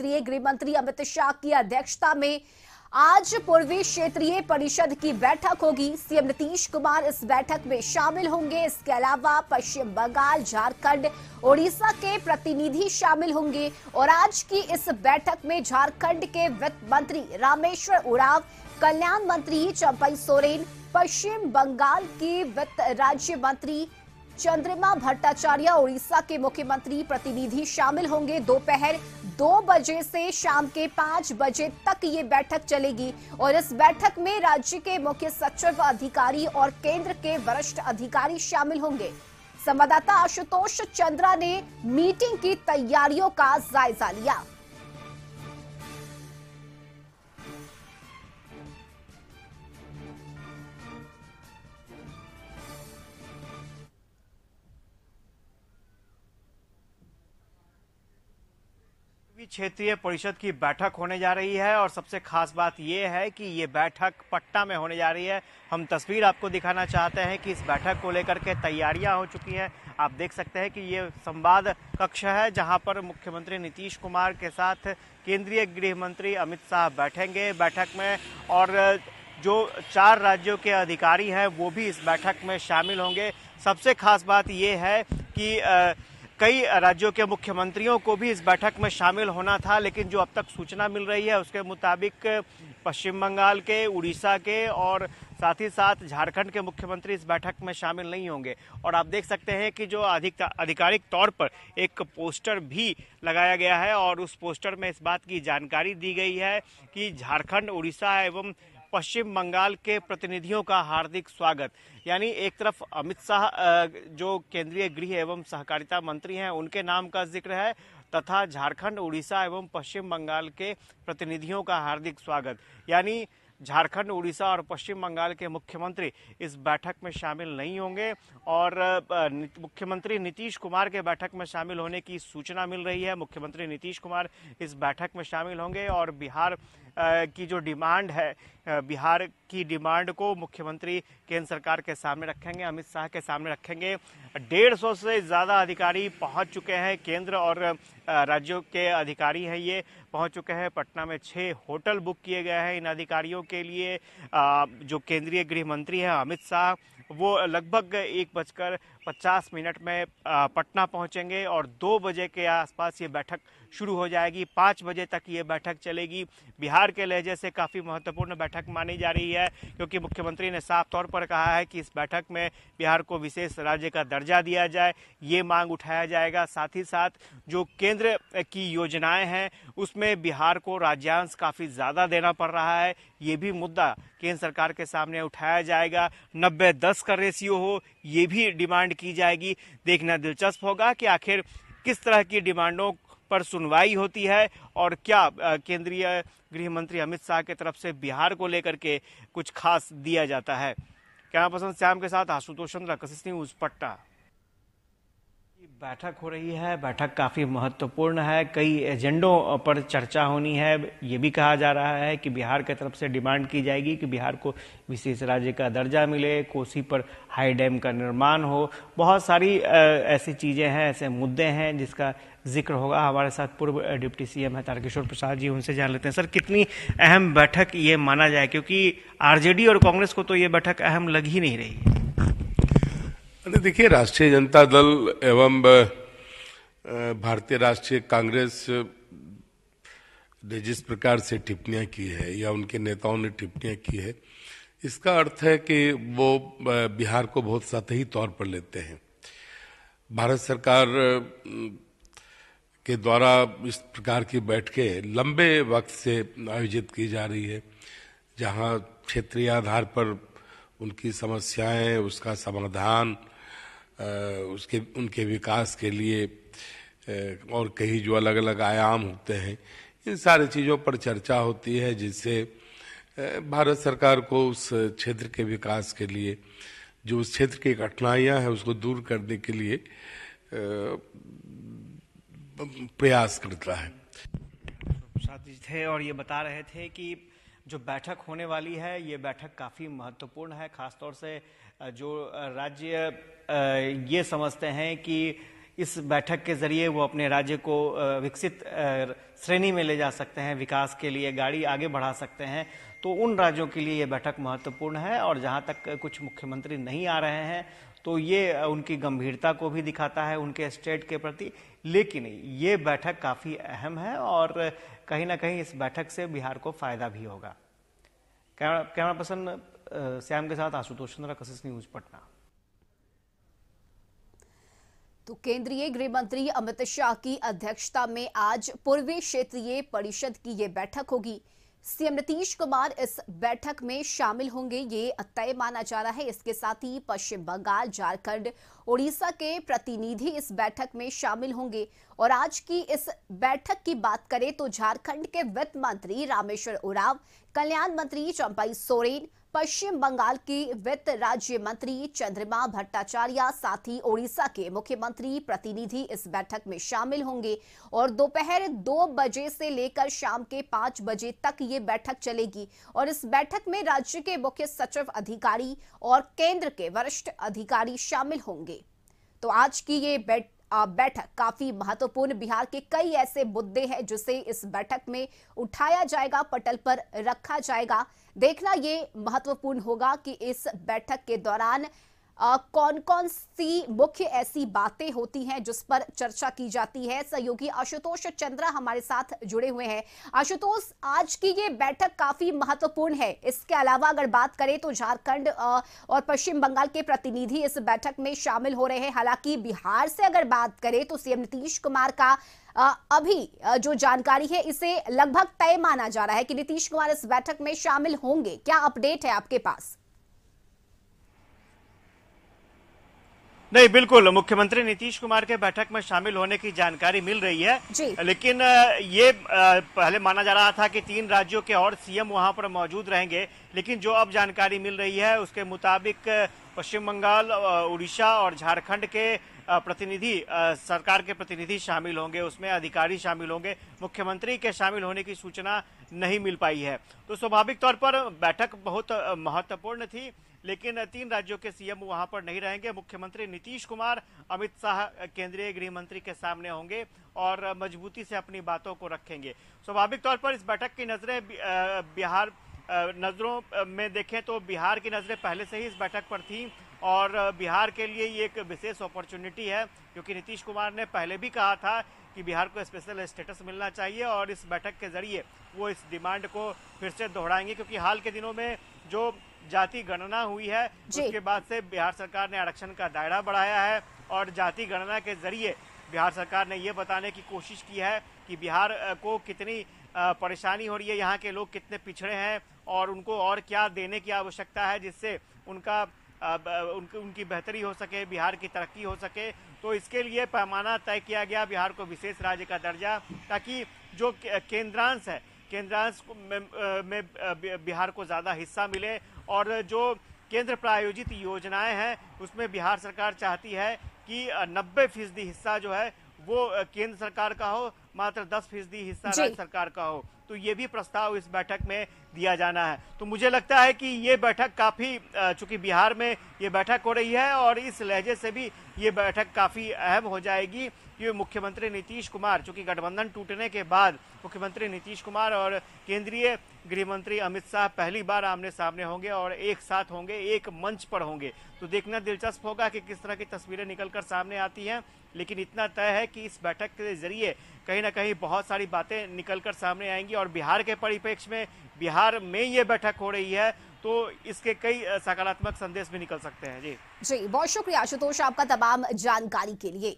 केंद्रीय गृह मंत्री अमित शाह की अध्यक्षता में आज पूर्वी क्षेत्रीय परिषद की बैठक होगी सीएम नीतीश कुमार इस बैठक में शामिल होंगे इसके अलावा पश्चिम बंगाल झारखंड ओडिशा के प्रतिनिधि शामिल होंगे और आज की इस बैठक में झारखंड के वित्त मंत्री रामेश्वर उराव कल्याण मंत्री चंपई सोरेन पश्चिम बंगाल के वित्त राज्य मंत्री चंद्रमा भट्टाचार्य उड़ीसा के मुख्यमंत्री प्रतिनिधि शामिल होंगे दोपहर दो बजे से शाम के पांच बजे तक ये बैठक चलेगी और इस बैठक में राज्य के मुख्य सचिव अधिकारी और केंद्र के वरिष्ठ अधिकारी शामिल होंगे संवाददाता आशुतोष चंद्रा ने मीटिंग की तैयारियों का जायजा लिया की क्षेत्रीय परिषद की बैठक होने जा रही है और सबसे खास बात यह है कि ये बैठक पटना में होने जा रही है हम तस्वीर आपको दिखाना चाहते हैं कि इस बैठक को लेकर के तैयारियां हो चुकी हैं आप देख सकते हैं कि ये संवाद कक्ष है जहां पर मुख्यमंत्री नीतीश कुमार के साथ केंद्रीय गृह मंत्री अमित शाह बैठेंगे बैठक में और जो चार राज्यों के अधिकारी हैं वो भी इस बैठक में शामिल होंगे सबसे खास बात ये है कि कई राज्यों के मुख्यमंत्रियों को भी इस बैठक में शामिल होना था लेकिन जो अब तक सूचना मिल रही है उसके मुताबिक पश्चिम बंगाल के उड़ीसा के और साथ ही साथ झारखंड के मुख्यमंत्री इस बैठक में शामिल नहीं होंगे और आप देख सकते हैं कि जो अधिक आधिकारिक तौर पर एक पोस्टर भी लगाया गया है और उस पोस्टर में इस बात की जानकारी दी गई है कि झारखंड उड़ीसा एवं पश्चिम बंगाल के प्रतिनिधियों का हार्दिक स्वागत यानी एक तरफ अमित शाह जो केंद्रीय गृह एवं सहकारिता मंत्री हैं उनके नाम का जिक्र है तथा झारखंड उड़ीसा एवं पश्चिम बंगाल के प्रतिनिधियों का हार्दिक स्वागत यानी झारखंड उड़ीसा और पश्चिम बंगाल के मुख्यमंत्री इस बैठक में शामिल नहीं होंगे और मुख्यमंत्री नीतीश कुमार के बैठक में शामिल होने की सूचना मिल रही है मुख्यमंत्री नीतीश कुमार इस बैठक में शामिल होंगे और बिहार की जो डिमांड है बिहार की डिमांड को मुख्यमंत्री केंद्र सरकार के सामने रखेंगे अमित शाह के सामने रखेंगे डेढ़ सौ से ज़्यादा अधिकारी पहुंच चुके हैं केंद्र और राज्यों के अधिकारी हैं ये पहुंच चुके हैं पटना में छह होटल बुक किए गए हैं इन अधिकारियों के लिए जो केंद्रीय गृह मंत्री हैं अमित शाह वो लगभग एक बजकर पचास मिनट में पटना पहुंचेंगे और दो बजे के आसपास ये बैठक शुरू हो जाएगी पाँच बजे तक ये बैठक चलेगी बिहार के लहजे से काफ़ी महत्वपूर्ण बैठक मानी जा रही है क्योंकि मुख्यमंत्री ने साफ तौर पर कहा है कि इस बैठक में बिहार को विशेष राज्य का दर्जा दिया जाए ये मांग उठाया जाएगा साथ ही साथ जो केंद्र की योजनाएं हैं उसमें बिहार को राज्यांश काफ़ी ज़्यादा देना पड़ रहा है ये भी मुद्दा केंद्र सरकार के सामने उठाया जाएगा नब्बे दस का रेशियो हो ये भी डिमांड की जाएगी देखना दिलचस्प होगा कि आखिर किस तरह की डिमांडों पर सुनवाई होती है और क्या केंद्रीय गृह मंत्री अमित शाह की तरफ से बिहार को लेकर के कुछ खास दिया जाता है कैमरा पर्सन श्याम के साथ आशुतोष चंद्र कशिश न्यूज पट्टा बैठक हो रही है बैठक काफ़ी महत्वपूर्ण है कई एजेंडों पर चर्चा होनी है ये भी कहा जा रहा है कि बिहार की तरफ से डिमांड की जाएगी कि बिहार को विशेष राज्य का दर्जा मिले कोसी पर हाई डैम का निर्माण हो बहुत सारी ऐसी चीज़ें हैं ऐसे मुद्दे हैं जिसका जिक्र होगा हमारे साथ पूर्व डिप्टी सी एम है तारकिशोर प्रसाद जी उनसे जान लेते हैं सर कितनी अहम बैठक ये माना जाए क्योंकि आरजेडी और कांग्रेस को तो ये बैठक अहम लग ही नहीं रही है अरे देखिए राष्ट्रीय जनता दल एवं भारतीय राष्ट्रीय कांग्रेस ने जिस प्रकार से टिप्पणियां की है या उनके नेताओं ने टिप्पणियां की है इसका अर्थ है कि वो बिहार को बहुत सतही तौर पर लेते हैं भारत सरकार के द्वारा इस प्रकार की बैठकें लंबे वक्त से आयोजित की जा रही है जहां क्षेत्रीय आधार पर उनकी समस्याएं उसका समाधान उसके उनके विकास के लिए और कहीं जो अलग अलग आयाम होते हैं इन सारी चीज़ों पर चर्चा होती है जिससे भारत सरकार को उस क्षेत्र के विकास के लिए जो उस क्षेत्र की कठिनाइयाँ हैं उसको दूर करने के लिए प्रयास करता है थे और ये बता रहे थे कि जो बैठक होने वाली है ये बैठक काफ़ी महत्वपूर्ण है खासतौर से जो राज्य ये समझते हैं कि इस बैठक के जरिए वो अपने राज्य को विकसित श्रेणी में ले जा सकते हैं विकास के लिए गाड़ी आगे बढ़ा सकते हैं तो उन राज्यों के लिए ये बैठक महत्वपूर्ण है और जहाँ तक कुछ मुख्यमंत्री नहीं आ रहे हैं तो ये उनकी गंभीरता को भी दिखाता है उनके स्टेट के प्रति लेकिन ये बैठक काफ़ी अहम है और कहीं ना कहीं इस बैठक से बिहार को फायदा भी होगा कैमरा कैमरा पर्सन सैम के साथ आशुतोष चंद्रा कसिस न्यूज पटना तो केंद्रीय गृह मंत्री अमित शाह की अध्यक्षता में आज पूर्वी क्षेत्रीय परिषद की यह बैठक होगी सीएम नीतीश कुमार इस बैठक में शामिल होंगे ये तय माना जा रहा है इसके साथ ही पश्चिम बंगाल झारखंड ओडिशा के प्रतिनिधि इस बैठक में शामिल होंगे और आज की इस बैठक की बात करें तो झारखंड के वित्त मंत्री रामेश्वर उराव कल्याण मंत्री चंपाई सोरेन पश्चिम बंगाल के वित्त राज्य मंत्री चंद्रमा भट्टाचार्य साथ ही ओडिशा के मुख्यमंत्री प्रतिनिधि इस बैठक में शामिल होंगे और दोपहर दो बजे से लेकर शाम के पांच बजे तक ये बैठक चलेगी और इस बैठक में राज्य के मुख्य सचिव अधिकारी और केंद्र के वरिष्ठ अधिकारी शामिल होंगे तो आज की ये बैठ बैठक काफी महत्वपूर्ण बिहार के कई ऐसे मुद्दे हैं जिसे इस बैठक में उठाया जाएगा पटल पर रखा जाएगा देखना ये महत्वपूर्ण होगा कि इस बैठक के दौरान आ, कौन कौन सी मुख्य ऐसी बातें होती हैं जिस पर चर्चा की जाती है सहयोगी आशुतोष चंद्रा हमारे साथ जुड़े हुए हैं आशुतोष आज की ये बैठक काफी महत्वपूर्ण है इसके अलावा अगर बात करें तो झारखंड और पश्चिम बंगाल के प्रतिनिधि इस बैठक में शामिल हो रहे हैं हालांकि बिहार से अगर बात करें तो सीएम नीतीश कुमार का अभी जो जानकारी है इसे लगभग तय माना जा रहा है कि नीतीश कुमार इस बैठक में शामिल होंगे क्या अपडेट है आपके पास नहीं बिल्कुल मुख्यमंत्री नीतीश कुमार के बैठक में शामिल होने की जानकारी मिल रही है लेकिन ये पहले माना जा रहा था कि तीन राज्यों के और सीएम वहां पर मौजूद रहेंगे लेकिन जो अब जानकारी मिल रही है उसके मुताबिक पश्चिम बंगाल उड़ीसा और झारखंड के प्रतिनिधि सरकार के प्रतिनिधि शामिल होंगे उसमें अधिकारी शामिल होंगे मुख्यमंत्री के शामिल होने की सूचना नहीं मिल पाई है तो स्वाभाविक तौर पर बैठक बहुत महत्वपूर्ण थी लेकिन तीन राज्यों के सीएम वहां पर नहीं रहेंगे मुख्यमंत्री नीतीश कुमार अमित शाह केंद्रीय गृह मंत्री के सामने होंगे और मजबूती से अपनी बातों को रखेंगे स्वाभाविक तौर पर इस बैठक की नजरें बिहार नज़रों में देखें तो बिहार की नज़रें पहले से ही इस बैठक पर थी और बिहार के लिए ये एक विशेष अपॉर्चुनिटी है क्योंकि नीतीश कुमार ने पहले भी कहा था कि बिहार को स्पेशल स्टेटस मिलना चाहिए और इस बैठक के जरिए वो इस डिमांड को फिर से दोहराएंगे क्योंकि हाल के दिनों में जो जाति गणना हुई है उसके बाद से बिहार सरकार ने आरक्षण का दायरा बढ़ाया है और जाति गणना के जरिए बिहार सरकार ने ये बताने की कोशिश की है कि बिहार को कितनी परेशानी हो रही है यहाँ के लोग कितने पिछड़े हैं और उनको और क्या देने की आवश्यकता है जिससे उनका उनकी उनकी बेहतरी हो सके बिहार की तरक्की हो सके तो इसके लिए पैमाना तय किया गया बिहार को विशेष राज्य का दर्जा ताकि जो केंद्रांश है केंद्रांश में बिहार को ज़्यादा हिस्सा मिले और जो केंद्र प्रायोजित योजनाएं हैं उसमें बिहार सरकार चाहती है कि नब्बे फीसदी हिस्सा जो है वो केंद्र सरकार का हो मात्र दस फीसदी हिस्सा राज्य सरकार का हो तो ये भी प्रस्ताव इस बैठक में दिया जाना है तो मुझे लगता है कि ये बैठक काफ़ी चूंकि बिहार में ये बैठक हो रही है और इस लहजे से भी ये बैठक काफ़ी अहम हो जाएगी ये मुख्यमंत्री नीतीश कुमार चूंकि गठबंधन टूटने के बाद मुख्यमंत्री नीतीश कुमार और केंद्रीय गृह मंत्री अमित शाह पहली बार आमने सामने होंगे और एक साथ होंगे एक मंच पर होंगे तो देखना दिलचस्प होगा कि किस तरह की तस्वीरें निकलकर सामने आती हैं लेकिन इतना तय है कि इस बैठक के जरिए कहीं ना कहीं बहुत सारी बातें निकलकर सामने आएंगी और बिहार के परिप्रेक्ष्य में बिहार में ये बैठक हो रही है तो इसके कई सकारात्मक संदेश भी निकल सकते हैं जी जी बहुत शुक्रिया आशुतोष आपका तमाम जानकारी के लिए